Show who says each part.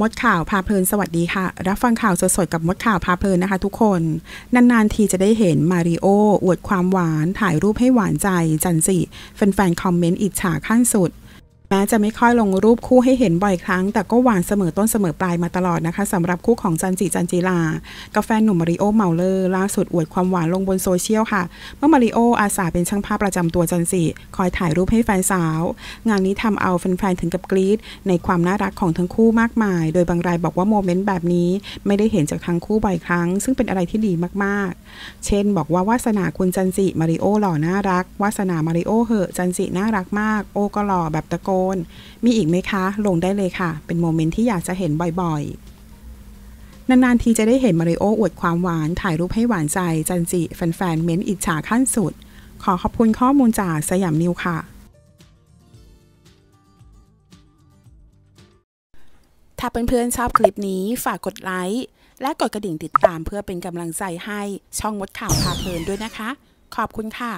Speaker 1: มดข่าวพาเพลินสวัสดีค่ะ รับฟังข่าวสดๆ กับมดข่าวพาเพลินนะคะทุกคน นานๆทีจะได้เห็นมาริโออวดความหวานถ่ายรูปให้หวานใจจันสิแฟนๆ คอมเมนต์อิจฉาขั้นสุดแม้จะไม่ค่อยลงรูปคู่ให้เห็นบ่อยครั้ง แต่ก็หวานเสมอต้นเสมอปลายมาตลอดนะคะสำหรับคู่ของจันจิจันจีลา กับแฟนหนุ่มมาริโอเมาเลอร์ล่าสุดอวดความหวานลงบนโซเชียลค่ะ เมื่อมาริโออาสาเป็นช่างภาพประจำตัวจันจิคอยถ่ายรูปให้แฟนสาว งานนี้ทำเอาแฟนๆถึงกับกรี๊ดในความน่ารักของทั้งคู่มากมาย โดยบางรายบอกว่าโมเมนต์แบบนี้ ไม่ได้เห็นจากทั้งคู่บ่อยครั้ง ซึ่งเป็นอะไรที่ดีมากๆ เช่น บอกว่าวาสนาคุณจันจิมาริโอหล่อน่ารักวาสนามาริโอเหอะจันจิน่ารักมาก โอก็หล่อแบบตะโกนมีอีกไหมคะ ลงได้เลยค่ะ เป็นโมเมนต์ที่อยากจะเห็นบ่อยๆ นานๆทีจะได้เห็น มาริโออวดความหวานถ่ายรูปให้หวานใจจันจิแฟนๆ เม้นอิจฉาขั้นสุด ขอขอบคุณข้อมูลจากสยามนิวค่ะ ถ้าเเพื่อนๆชอบคลิปนี้ฝากกดไลค์ และกดกระดิ่งติดตามเพื่อเป็นกำลังใจให้ช่องมดข่าวพาเพลินด้วยนะคะ ขอบคุณค่ะ